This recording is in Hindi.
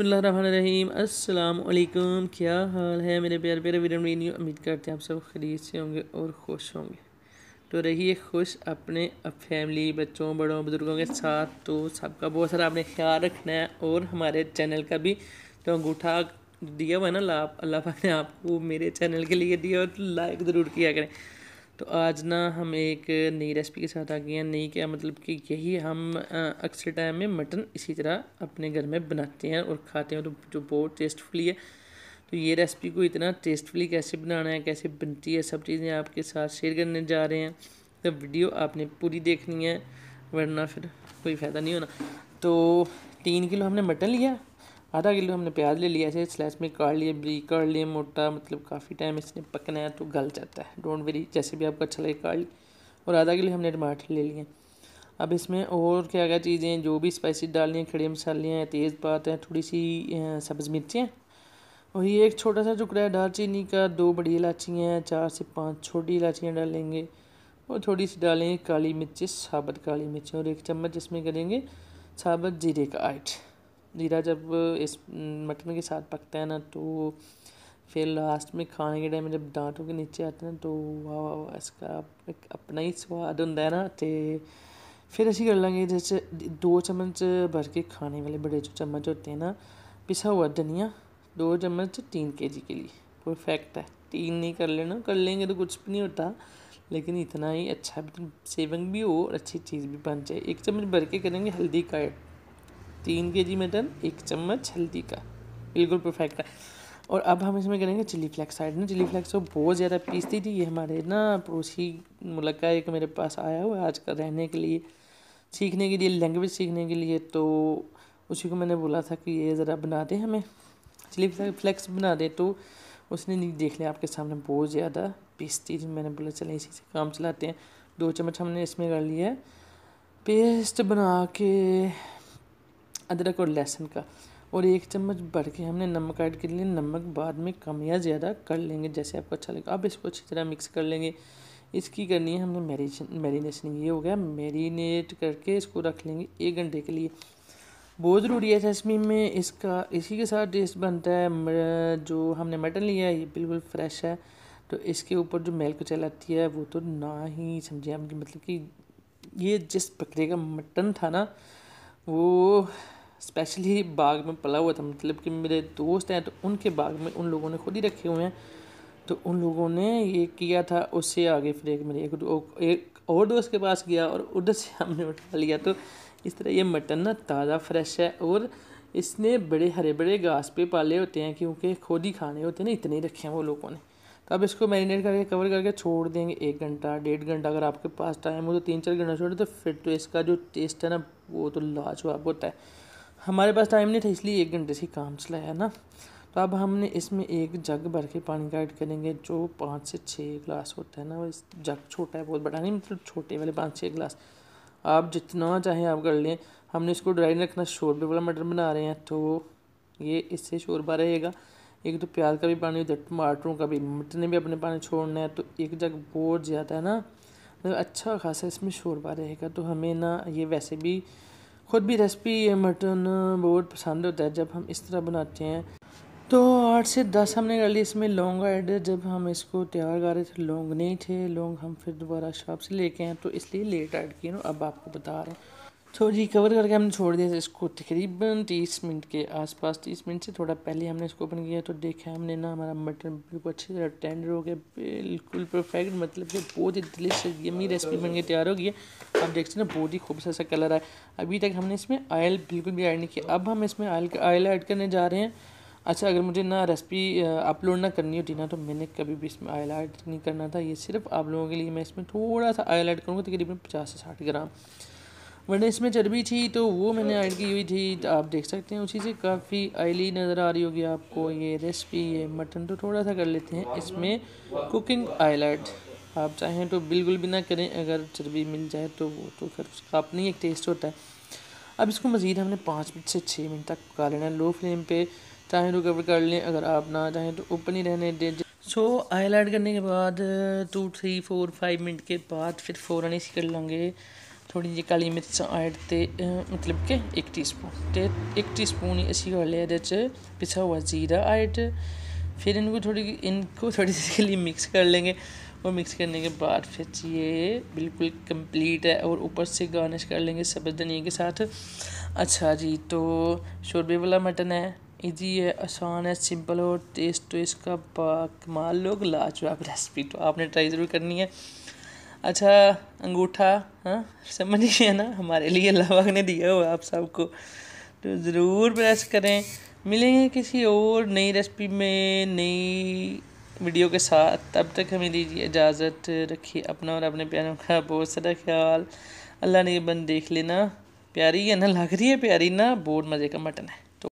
बसमीम क्या हाल है मेरे प्यार प्यारे वीडियो वीडियो उम्मीद करते हैं आप सब खरीद से होंगे और खुश होंगे तो रहिए खुश अपने फैमिली बच्चों बड़ों बुज़ुर्गों के साथ तो सबका बहुत सारा आपने ख्याल रखना है और हमारे चैनल का भी तो अंगूठा दिया हुआ है ना लाभ अल्लाह पाक ने आपको मेरे चैनल के लिए दिया और लाइक ज़रूर किया करें तो आज ना हम एक नई रेसिपी के साथ आ गए हैं नई क्या मतलब कि यही हम अक्सर टाइम में मटन इसी तरह अपने घर में बनाते हैं और खाते हैं तो जो बहुत टेस्टफुली है तो ये रेसिपी को इतना टेस्टफुली कैसे बनाना है कैसे बनती है सब चीज़ें आपके साथ शेयर करने जा रहे हैं तो वीडियो आपने पूरी देखनी है वरना फिर कोई फ़ायदा नहीं होना तो तीन किलो हमने मटन लिया आधा किलो हमने प्याज ले लिया ऐसे स्लैस में काट लिए ब्री काट लिए मोटा मतलब काफ़ी टाइम इसने पकना है तो गल जाता है डोंट वेरी जैसे भी आपको अच्छा लगे काट लिए और आधा किलो हमने टमाटर ले लिए अब इसमें और क्या क्या चीज़ें जो भी स्पाइसी डालनी हैं खड़े मसाले हैं तेज़ पात हैं थोड़ी सी सब्ज़ मिर्चियाँ और ये एक छोटा सा टुकड़ा है दालचीनी का दो बड़ी इलाची हैं चार से पाँच छोटी इलाचियाँ डालेंगे और थोड़ी सी डालेंगे काली मिर्ची साबुत काली मिर्ची और एक चम्मच इसमें करेंगे साबुत जीरे का आइट जीरा जब इस मटन के साथ पकता है ना तो फिर लास्ट में खाने के टाइम जब दांतों के नीचे आते हैं ना तो वाह इसका एक अपना ही स्वाद होता है ना तो फिर ऐसी कर लेंगे जैसे दो चम्मच भर के खाने वाले बड़े जो चम्मच होते हैं ना पिसा हुआ धनिया दो चम्मच तीन के जी के लिए परफेक्ट है तीन नहीं कर लेना कर लेंगे तो कुछ भी नहीं होता लेकिन इतना ही अच्छा सेविंग भी हो और अच्छी चीज़ भी बन जाए एक चम्मच भर के करेंगे हल्दी का तीन के जी मटन एक चम्मच हल्दी का बिल्कुल परफेक्ट है और अब हम इसमें करेंगे चिली फ्लैक्स साइड ना चिली फ्लैक्स वो बहुत ज़्यादा पीसती थी ये हमारे ना पड़ोसी मुल्क का एक मेरे पास आया हुआ है आज का रहने के लिए सीखने के लिए लैंग्वेज सीखने के लिए तो उसी को मैंने बोला था कि ये ज़रा बना दे हमें चिली फ्लैक्स बना दे तो उसने नहीं देख लिया आपके सामने बहुत ज़्यादा पीसती थी मैंने बोला चले इसी से काम चलाते हैं दो चम्मच हमने इसमें कर लिया है पेस्ट बना के अदरक और लहसुन का और एक चम्मच भर के हमने नमक ऐड कर लिया नमक बाद में कम या ज़्यादा कर लेंगे जैसे आपको अच्छा लगे अब इसको अच्छी तरह मिक्स कर लेंगे इसकी करनी है हमने मैरिनेशन मैरिनेशन ये हो गया मैरिनेट करके इसको रख लेंगे एक घंटे के लिए बहुत ज़रूरी है चश्मी में इसका इसी के साथ टेस्ट बनता है जो हमने मटन लिया है ये बिल्कुल फ्रेश है तो इसके ऊपर जो मेल कुचल आती है वो तो ना ही समझिए हम मतलब कि ये जिस बकरे का मटन था ना वो स्पेशली बाग में पला हुआ था मतलब कि मेरे दोस्त हैं तो उनके बाग में उन लोगों ने खुद ही रखे हुए हैं तो उन लोगों ने ये किया था उससे आगे फिर एक मेरे एक, एक और दोस्त के पास गया और उधर से हमने उठा लिया तो इस तरह ये मटन ना ताज़ा फ्रेश है और इसने बड़े हरे बड़े घास पे पाले होते हैं क्योंकि खुद ही खाने होते हैं ना इतने ही रखे हैं वो लोगों ने तो अब इसको मैरिनेट करके कवर करके छोड़ देंगे एक घंटा डेढ़ घंटा अगर आपके पास टाइम हो तो तीन चार घंटा छोड़ दे तो फिर तो इसका जो टेस्ट है ना वो तो लाजवाब होता है हमारे पास टाइम नहीं था इसलिए एक घंटे से काम चलाया ना तो अब हमने इसमें एक जग भर के पानी का ऐड करेंगे जो पाँच से छः ग्लास होता है ना इस जग छोटा है बहुत बड़ा नहीं मतलब छोटे वाले पाँच छः गिलास आप जितना चाहें आप कर लें हमने इसको ड्राई रखना शोरबे वाला मटन बना रहे हैं तो ये इससे शोरबा रहेगा एक तो प्याज का भी पानी उधर टमाटरों का भी मटर ने भी अपने पानी छोड़ना है तो एक जग बहुत ज़्यादा है ना मतलब अच्छा खासा इसमें शोरबा रहेगा तो हमें ना ये वैसे भी ख़ुद भी रेसिपी ये मटन बहुत पसंद होता है जब हम इस तरह बनाते हैं तो आठ से दस हमने कर लिए इसमें लौंग ऐड जब हम इसको तैयार कर रहे थे लौंग नहीं थे लौंग हम फिर दोबारा शॉप से लेके आए तो इसलिए लेट ऐड किए अब आपको बता रहे हैं तो जी कवर करके हमने छोड़ दिया इसको तकरीबन तीस मिनट के आसपास तीस मिनट से थोड़ा पहले हमने इसको ओपन किया तो देखा हमने ना हमारा मटन बिल्कुल अच्छी तरह टेंडर हो गया बिल्कुल परफेक्ट मतलब कि बहुत ही डिलीशियस यमी रेसिपी बन के तैयार हो गई है आप देख सकते हैं बहुत ही खूबसूरत सा कलर आया अभी तक हमने इसमें ऑयल बिल्कुल भी ऐड नहीं किया अब हम इसमें आयल ऑयल ऐड करने जा रहे हैं अच्छा अगर मुझे ना रेसिपी अपलोड ना करनी होती ना तो मैंने कभी भी इसमें ऑयल ऐड नहीं करना था ये सिर्फ आप लोगों के लिए मैं इसमें थोड़ा सा ऑयल ऐड करूँगा तकरीबन पचास से साठ ग्राम वरना इसमें चर्बी थी तो वो मैंने ऐड की हुई थी तो आप देख सकते हैं उसी से काफ़ी आयली नज़र आ रही होगी आपको ये रेसिपी ये मटन तो थोड़ा सा कर लेते हैं इसमें कुकिंग आइलैट आप चाहें तो बिल्कुल भी ना करें अगर चर्बी मिल जाए तो वो तो फिर उसका अपनी एक टेस्ट होता है अब इसको मज़ीद हमने पाँच मिनट से छः मिनट तक पका लेना लो फ्लेम पर चाहें तो कवर कर लें अगर आप ना चाहें तो ओपन ही रहने दें सो so, हाईलाइट करने के बाद two three four five minute के बाद फिर फ़ौरन इसी कर लेंगे थोड़ी जी काली मिर्च ऐड ते मतलब के एक टीस्पून ते एक टीस्पून ऐसी कर लिया ये पिछा हुआ जीरा ऐड फिर इनको थोड़ी इनको थोड़ी देर के लिए मिक्स कर लेंगे और मिक्स करने के बाद फिर ये बिल्कुल कंप्लीट है और ऊपर से गार्निश कर लेंगे सब्ज धनिया के साथ अच्छा जी तो शोरबे वाला मटन है इजी है आसान है सिंपल और टेस्ट तो इसका कमाल लोग लाजवाब रेसिपी तो आपने ट्राई ज़रूर करनी है अच्छा अंगूठा हाँ समझिए ना हमारे लिए लवा ने दिया हुआ आप सबको तो ज़रूर प्रेस करें मिलेंगे किसी और नई रेसिपी में नई वीडियो के साथ तब तक हमें दीजिए इजाज़त रखिए अपना और अपने प्यारों का बहुत सारा ख्याल अल्लाह ने ये बंद देख लेना प्यारी है ना लग रही है प्यारी ना बहुत मज़े का मटन है